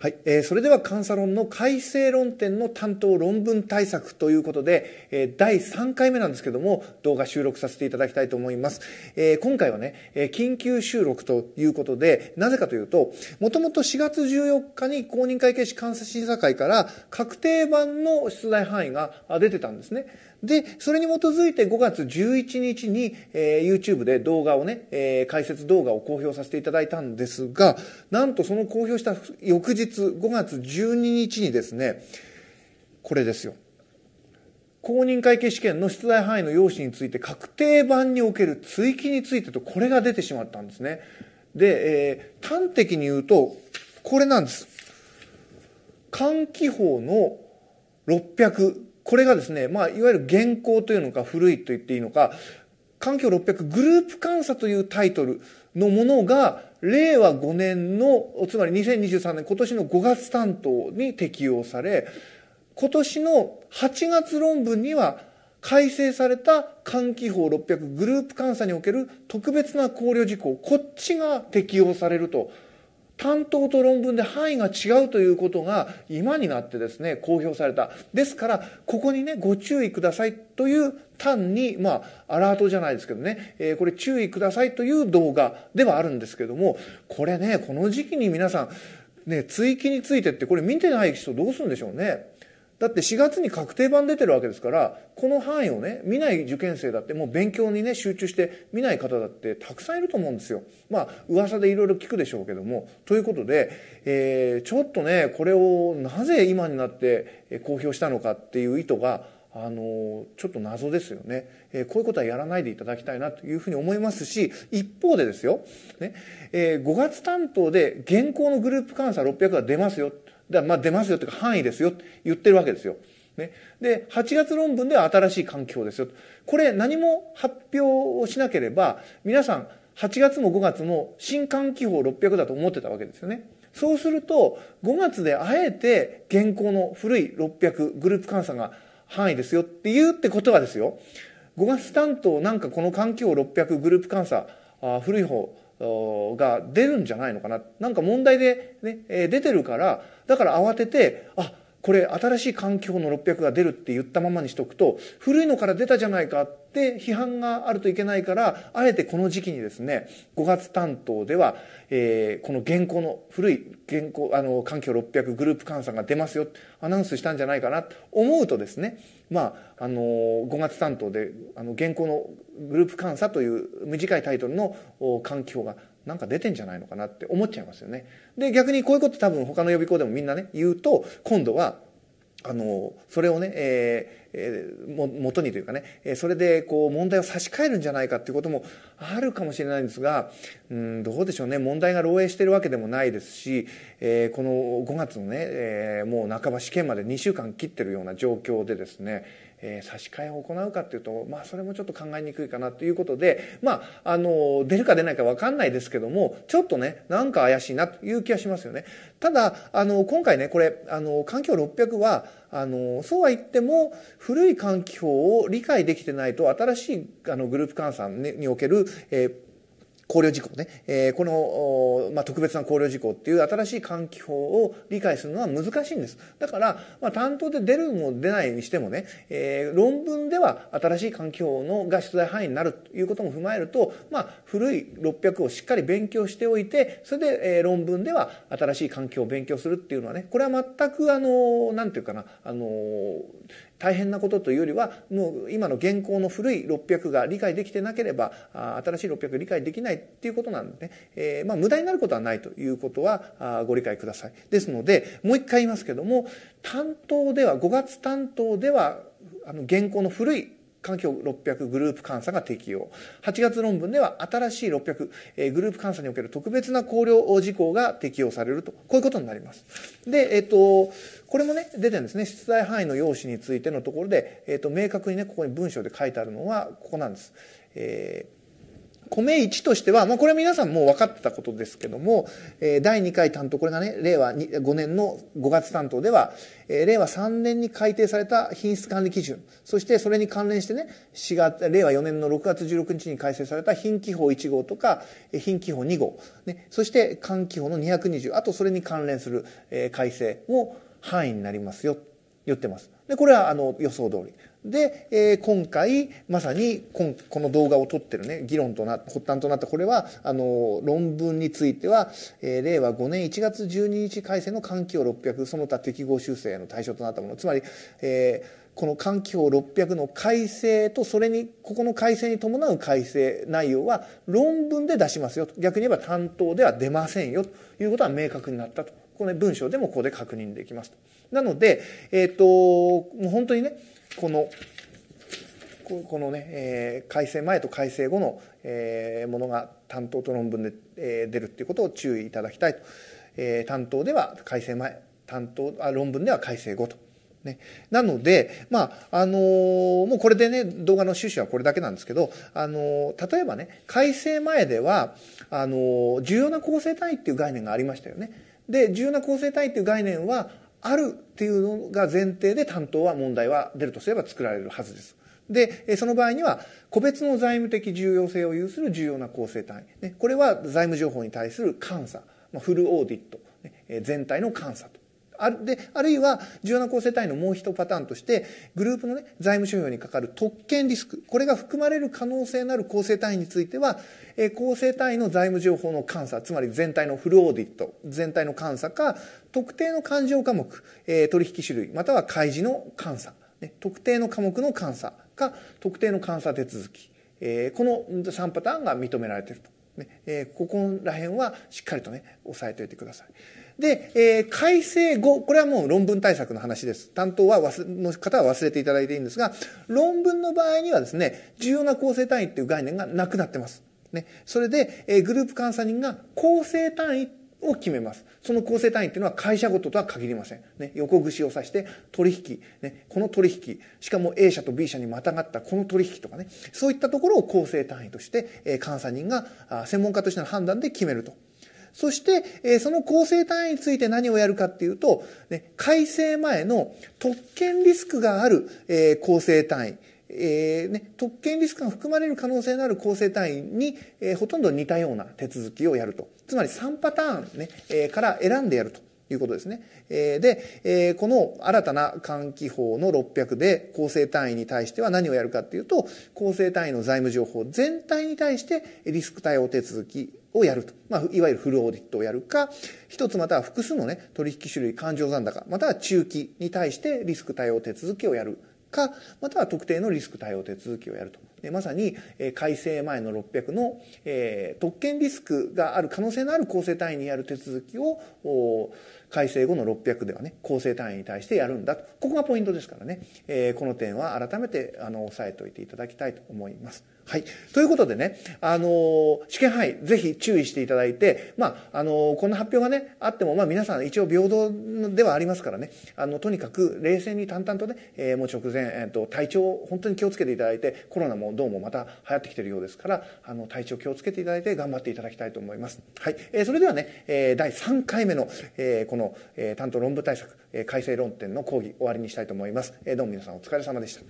はい、えー、それでは監査論の改正論点の担当論文対策ということで、えー、第3回目なんですけども動画収録させていただきたいと思います、えー、今回はね、えー、緊急収録ということでなぜかというともともと4月14日に公認会計士監査審査会から確定版の出題範囲が出てたんですねで、それに基づいて5月11日に、えー、YouTube で動画をね、えー、解説動画を公表させていただいたんですが、なんとその公表した翌日5月12日にですね、これですよ。公認会計試験の出題範囲の用紙について確定版における追記についてとこれが出てしまったんですね。で、えー、端的に言うと、これなんです。換気法の600。これがですね、まあ、いわゆる現行というのか、古いと言っていいのか、環境600グループ監査というタイトルのものが、令和5年の、つまり2023年今年の5月担当に適用され、今年の8月論文には改正された換気法600グループ監査における特別な考慮事項、こっちが適用されると。担当と論文で範囲が違うということが今になってですね、公表された。ですから、ここにね、ご注意くださいという単に、まあ、アラートじゃないですけどね、えー、これ注意くださいという動画ではあるんですけども、これね、この時期に皆さん、ね、追記についてってこれ見てない人どうするんでしょうね。だって4月に確定版出てるわけですから、この範囲をね、見ない受験生だって、もう勉強にね、集中して見ない方だってたくさんいると思うんですよ。まあ、噂でいろいろ聞くでしょうけども。ということで、えー、ちょっとね、これをなぜ今になって公表したのかっていう意図が、あのちょっと謎ですよね、えー、こういうことはやらないでいただきたいなというふうに思いますし一方でですよ、ねえー、5月担当で現行のグループ監査600が出ますよだまあ出ますよっていうか範囲ですよって言ってるわけですよ。ね。で、8月論文では新しい環境ですよ。これ何も発表をしなければ、皆さん8月も5月も新環境法600だと思ってたわけですよね。そうすると、5月であえて現行の古い600グループ換算が範囲ですよって言うってことはですよ、5月担当なんかこの環境600グループ監査、あ古い方が出るんじゃないのかな。なんか問題でね、え出てるから、だから慌てて、あ、これ新しい環境の600が出るって言ったままにしとくと、古いのから出たじゃないかって批判があるといけないから、あえてこの時期にですね、5月担当では、えー、この現行の、古い現行、あの、環境600グループ換算が出ますよ、アナウンスしたんじゃないかなと思うとですね、まあ、あの、5月担当で、あの、現行のグループ監査という短いタイトルの環境がなんか出てんじゃないのかなって思っちゃいますよね。で、逆にこういうこと多分他の予備校でもみんなね、言うと、今度は、あの、それをね、えも、元にというかね、それでこう問題を差し替えるんじゃないかっていうこともあるかもしれないんですが、うん、どうでしょうね、問題が漏洩してるわけでもないですし、えー、この5月のね、えー、もう半ば試験まで2週間切ってるような状況でですね、えー、差し替えを行うかっていうと、まあ、それもちょっと考えにくいかなということで、まあ、あの、出るか出ないか分かんないですけども、ちょっとね、なんか怪しいなという気がしますよね。ただ、あの、今回ね、これ、あの、環境600は、あの、そうは言っても、古い換気法を理解できてないと新しいあのグループ換算における、え考慮事項ね、えー、この、まあ、特別な考慮事項っていう新しい換気法を理解するのは難しいんです。だから、まあ、担当で出るも出ないにしてもね、えー、論文では新しい換気法のが出題範囲になるということも踏まえると、まあ、古い600をしっかり勉強しておいて、それで、えー、論文では新しい気法を勉強するっていうのはね、これは全くあの、なんていうかな、あの、大変なことというよりは、もう今の現行の古い600が理解できてなければ、新しい600理解できないっていうことなんでね、えー、まあ、無駄になることはないということはご理解ください。ですので、もう一回言いますけども、担当では、5月担当では、あの、現行の古い環境600グループ監査が適用。8月論文では新しい600、えー、グループ監査における特別な考慮事項が適用されると。こういうことになります。で、えっ、ー、と、これもね、出てるんですね。出題範囲の用紙についてのところで、えっ、ー、と、明確にね、ここに文章で書いてあるのは、ここなんです。えー米1としては、まあ、これは皆さんもう分かってたことですけども、えー、第2回担当、これがね、令和5年の5月担当では、えー、令和3年に改定された品質管理基準、そしてそれに関連してね、月、令和4年の6月16日に改正された品規法1号とか、品規法2号、ね、そして管規法の220、あとそれに関連する、えー、改正も範囲になりますよ、言ってます。で、これはあの予想通り。で、えー、今回、まさにこ、の動画を撮ってるね、議論とな、発端となった、これは、あの、論文については、えー、令和5年1月12日改正の環境600、その他適合修正の対象となったもの、つまり、えー、この環境600の改正と、それに、ここの改正に伴う改正内容は、論文で出しますよと。逆に言えば担当では出ませんよ、ということは明確になったと。この、ね、文章でもここで確認できますと。なので、えっ、ー、と、もう本当にね、このこのね、えー、改正前と改正後の、えー、ものが担当と論文で、えー、出るっていうことを注意いただきたいと、えー、担当では改正前担当あ論文では改正後と。ね、なので、まああのー、もうこれでね動画の趣旨はこれだけなんですけど、あのー、例えばね改正前ではあのー、重要な構成単位っていう概念がありましたよね。で重要な構成単位っていう概念はあるっていうのが前提で担当は問題は出るとすれば作られるはずです。で、その場合には、個別の財務的重要性を有する重要な構成単位。これは財務情報に対する監査、フルオーディット、全体の監査とあであるいは重要な構成単位のもう一パターンとしてグループの、ね、財務諸表にかかる特権リスクこれが含まれる可能性のある構成単位については、え構成単位の財務情報の監査つまり全体のフルオーディット全体の監査か特定の勘定科目、えー、取引種類または開示の監査、ね、特定の科目の監査か特定の監査手続き、えー、この3パターンが認められていると、ねえー、ここら辺はしっかりとね押さえておいてください。で、えー、改正後、これはもう論文対策の話です。担当は忘の方は忘れていただいていいんですが、論文の場合にはですね、重要な構成単位っていう概念がなくなってます。ね、それで、えー、グループ監査人が構成単位を決めます。その構成単位っていうのは会社ごととは限りません。ね、横串を刺して取引、ね、この取引、しかも A 社と B 社にまたがったこの取引とかね、そういったところを構成単位として、えー、監査人があ専門家としての判断で決めると。そして、その構成単位について何をやるかっていうと、改正前の特権リスクがある、構成単位、えーね、特権リスクが含まれる可能性のある構成単位に、えー、ほとんど似たような手続きをやると。つまり3パターンねえー、から選んでやると。いうことですね。で、この新たな換気法の600で構成単位に対しては何をやるかっていうと、構成単位の財務情報全体に対してリスク対応手続きをやると。まあ、いわゆるフルオーディットをやるか、一つまたは複数のね、取引種類、勘定残高、または中期に対してリスク対応手続きをやるか、または特定のリスク対応手続きをやると。でまさに、えー、改正前の600の、えー、特権リスクがある可能性のある構成単位にやる手続きを改正後の600ではね構成単位に対してやるんだとここがポイントですからね、えー、この点は改めてあの押さえておいていただきたいと思います。はい。ということでね、あのー、試験範囲、ぜひ注意していただいて、まあ、あのー、こんな発表がね、あっても、まあ、皆さん一応平等ではありますからね、あの、とにかく冷静に淡々とね、えー、もう直前、えっ、と、体調を本当に気をつけていただいて、コロナもどうもまた流行ってきてるようですからあの体調気をつけていただいて頑張っていただきたいと思います、はいえー、それではね、えー、第3回目の、えー、この、えー、担当論文対策、えー、改正論点の講義終わりにしたいと思います、えー、どうも皆さんお疲れ様でした